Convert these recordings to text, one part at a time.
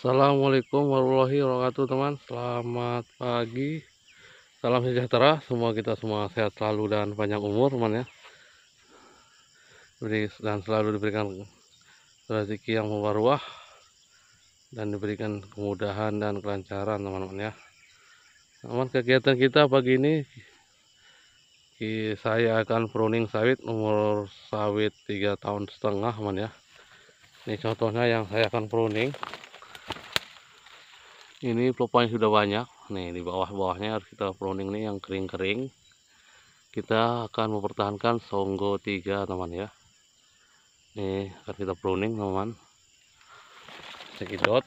Assalamualaikum warahmatullahi wabarakatuh teman Selamat pagi Salam sejahtera Semua kita semua sehat selalu dan panjang umur teman ya Dan selalu diberikan rezeki yang mewaruah Dan diberikan kemudahan dan kelancaran teman-teman ya Teman kegiatan kita pagi ini Saya akan pruning sawit Umur sawit 3 tahun setengah teman ya Ini contohnya yang saya akan pruning ini pelupanya sudah banyak nih di bawah-bawahnya harus kita pruning nih yang kering-kering kita akan mempertahankan songgo tiga teman ya nih akan kita pruning teman Sekidot.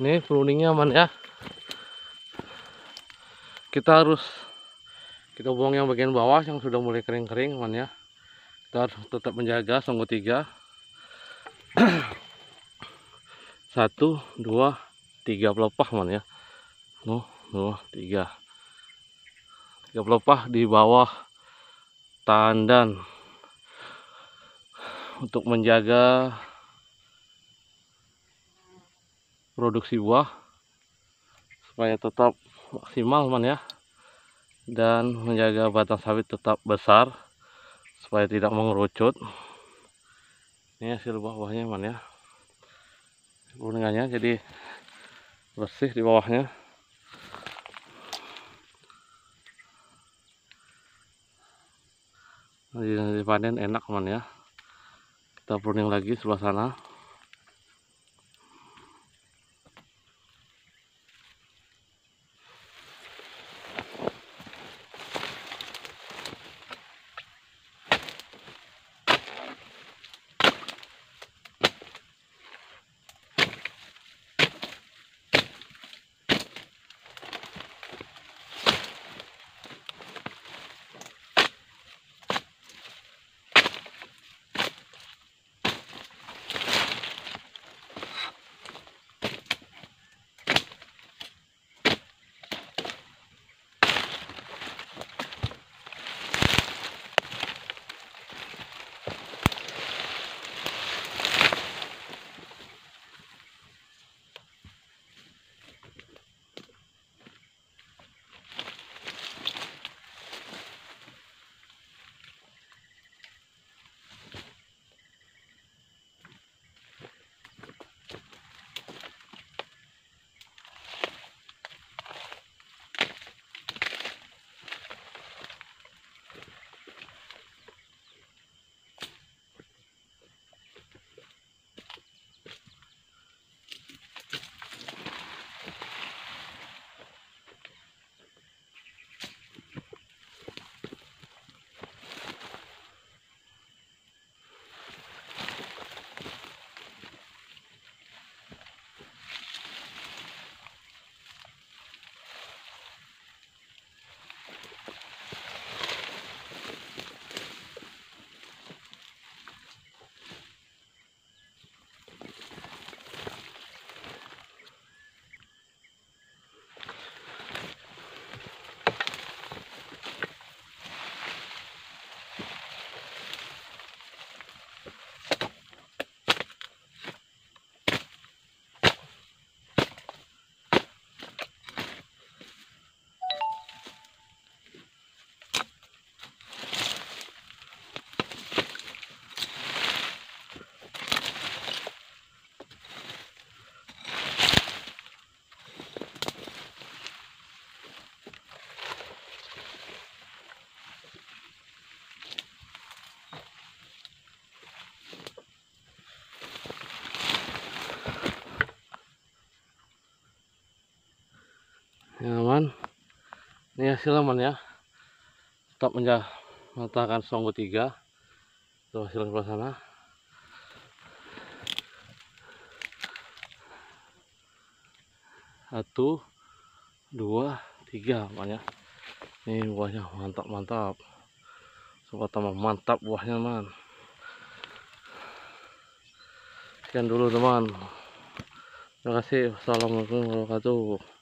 ini pruningnya aman ya kita harus kita buang yang bagian bawah yang sudah mulai kering-kering aman ya kita harus tetap menjaga songgo tiga satu dua tiga pelepah aman ya no dua tiga tiga pelepah di bawah tandan untuk menjaga produksi buah supaya tetap maksimal man ya dan menjaga batang sawit tetap besar supaya tidak mengerucut ini hasil buah-buahnya man ya kuningannya jadi bersih di bawahnya jadi panen enak man ya kita pruning lagi sebelah sana ini hasil teman ya tetap meletakkan songgo tiga itu hasil sebelah sana satu dua tiga banyak, ini buahnya mantap mantap sobat teman mantap buahnya man sekian dulu teman terima kasih assalamualaikum warahmatullahi wabarakatuh